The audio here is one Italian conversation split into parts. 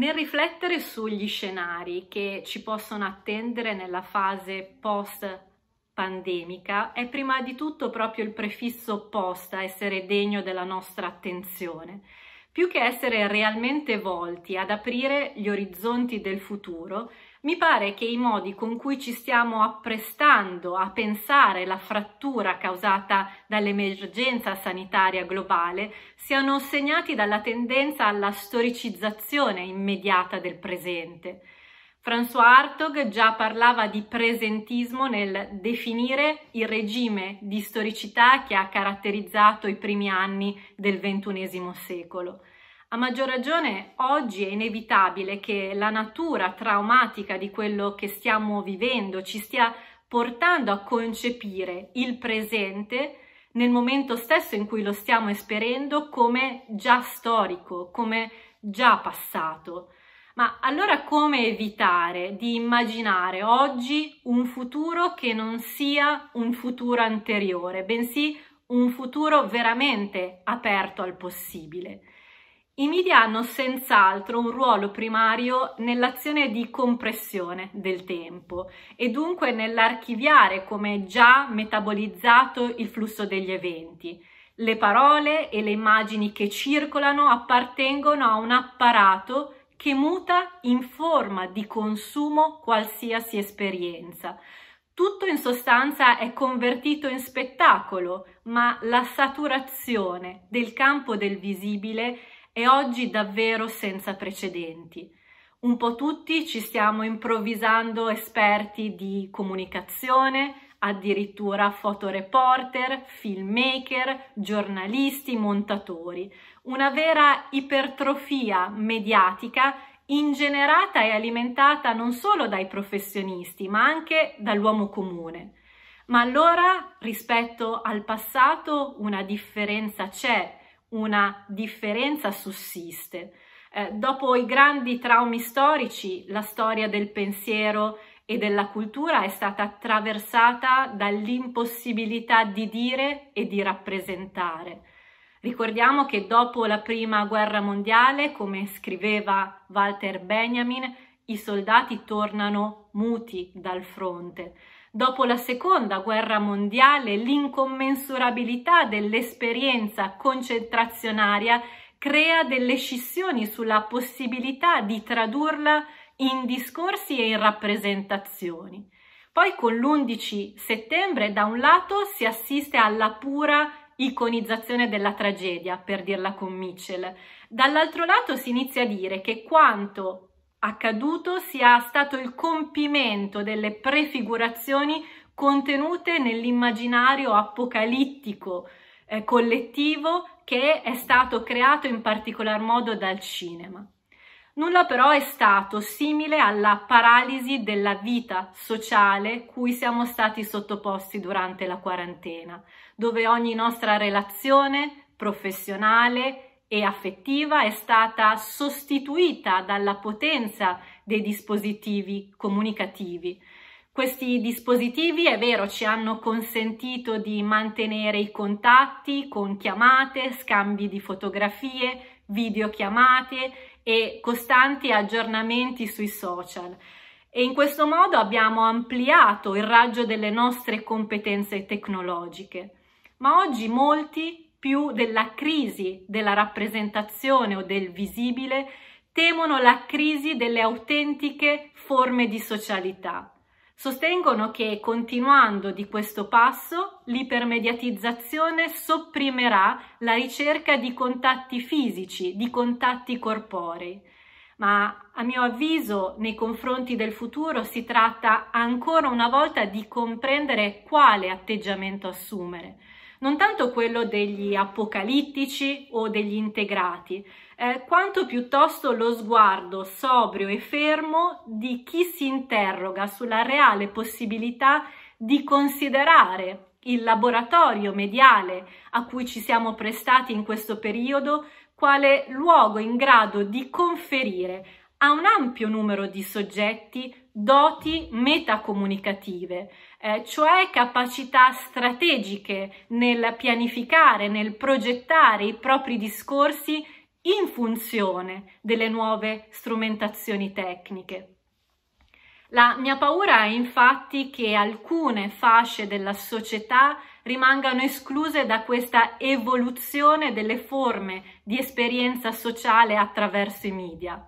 Nel riflettere sugli scenari che ci possono attendere nella fase post pandemica è prima di tutto proprio il prefisso post a essere degno della nostra attenzione più che essere realmente volti ad aprire gli orizzonti del futuro, mi pare che i modi con cui ci stiamo apprestando a pensare la frattura causata dall'emergenza sanitaria globale siano segnati dalla tendenza alla storicizzazione immediata del presente François Hartog già parlava di presentismo nel definire il regime di storicità che ha caratterizzato i primi anni del XXI secolo. A maggior ragione oggi è inevitabile che la natura traumatica di quello che stiamo vivendo ci stia portando a concepire il presente nel momento stesso in cui lo stiamo esperendo come già storico, come già passato. Ma allora come evitare di immaginare oggi un futuro che non sia un futuro anteriore, bensì un futuro veramente aperto al possibile? I media hanno senz'altro un ruolo primario nell'azione di compressione del tempo e dunque nell'archiviare come già metabolizzato il flusso degli eventi. Le parole e le immagini che circolano appartengono a un apparato che muta in forma di consumo qualsiasi esperienza. Tutto in sostanza è convertito in spettacolo, ma la saturazione del campo del visibile è oggi davvero senza precedenti. Un po' tutti ci stiamo improvvisando esperti di comunicazione, addirittura fotoreporter, filmmaker, giornalisti, montatori. Una vera ipertrofia mediatica ingenerata e alimentata non solo dai professionisti, ma anche dall'uomo comune. Ma allora rispetto al passato una differenza c'è, una differenza sussiste. Eh, dopo i grandi traumi storici, la storia del pensiero e della cultura è stata attraversata dall'impossibilità di dire e di rappresentare. Ricordiamo che dopo la Prima Guerra Mondiale, come scriveva Walter Benjamin, i soldati tornano muti dal fronte. Dopo la Seconda Guerra Mondiale, l'incommensurabilità dell'esperienza concentrazionaria crea delle scissioni sulla possibilità di tradurla in discorsi e in rappresentazioni. Poi con l'11 settembre da un lato si assiste alla pura iconizzazione della tragedia, per dirla con Mitchell, dall'altro lato si inizia a dire che quanto accaduto sia stato il compimento delle prefigurazioni contenute nell'immaginario apocalittico eh, collettivo che è stato creato in particolar modo dal cinema. Nulla però è stato simile alla paralisi della vita sociale cui siamo stati sottoposti durante la quarantena, dove ogni nostra relazione professionale e affettiva è stata sostituita dalla potenza dei dispositivi comunicativi. Questi dispositivi, è vero, ci hanno consentito di mantenere i contatti con chiamate, scambi di fotografie, videochiamate e costanti aggiornamenti sui social. E in questo modo abbiamo ampliato il raggio delle nostre competenze tecnologiche. Ma oggi molti, più della crisi della rappresentazione o del visibile, temono la crisi delle autentiche forme di socialità. Sostengono che continuando di questo passo l'ipermediatizzazione sopprimerà la ricerca di contatti fisici, di contatti corporei, ma a mio avviso nei confronti del futuro si tratta ancora una volta di comprendere quale atteggiamento assumere non tanto quello degli apocalittici o degli integrati, eh, quanto piuttosto lo sguardo sobrio e fermo di chi si interroga sulla reale possibilità di considerare il laboratorio mediale a cui ci siamo prestati in questo periodo quale luogo in grado di conferire a un ampio numero di soggetti doti metacomunicative, eh, cioè capacità strategiche nel pianificare, nel progettare i propri discorsi in funzione delle nuove strumentazioni tecniche. La mia paura è infatti che alcune fasce della società rimangano escluse da questa evoluzione delle forme di esperienza sociale attraverso i media,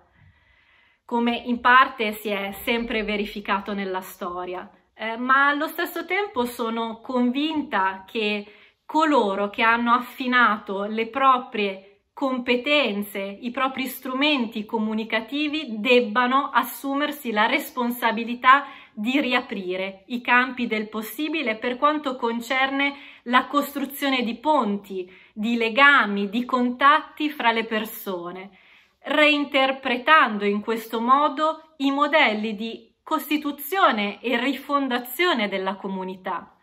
come in parte si è sempre verificato nella storia. Eh, ma allo stesso tempo sono convinta che coloro che hanno affinato le proprie competenze, i propri strumenti comunicativi debbano assumersi la responsabilità di riaprire i campi del possibile per quanto concerne la costruzione di ponti, di legami, di contatti fra le persone, reinterpretando in questo modo i modelli di costituzione e rifondazione della comunità.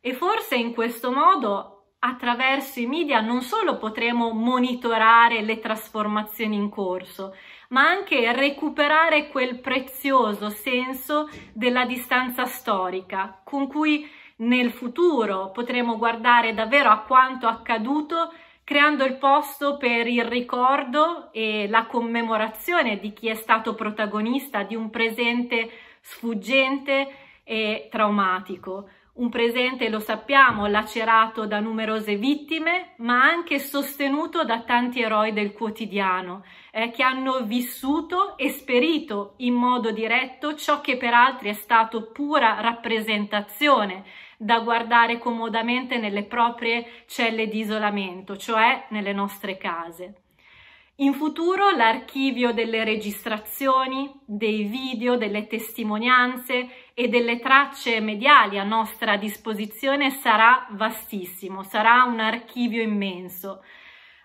E forse in questo modo, attraverso i media, non solo potremo monitorare le trasformazioni in corso, ma anche recuperare quel prezioso senso della distanza storica con cui nel futuro potremo guardare davvero a quanto accaduto creando il posto per il ricordo e la commemorazione di chi è stato protagonista di un presente sfuggente e traumatico un presente, lo sappiamo, lacerato da numerose vittime, ma anche sostenuto da tanti eroi del quotidiano, eh, che hanno vissuto e sperito in modo diretto ciò che per altri è stato pura rappresentazione, da guardare comodamente nelle proprie celle di isolamento, cioè nelle nostre case. In futuro l'archivio delle registrazioni, dei video, delle testimonianze e delle tracce mediali a nostra disposizione sarà vastissimo, sarà un archivio immenso,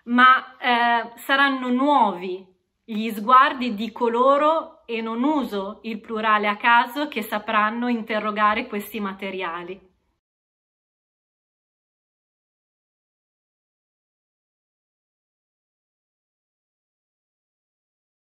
ma eh, saranno nuovi gli sguardi di coloro, e non uso il plurale a caso, che sapranno interrogare questi materiali.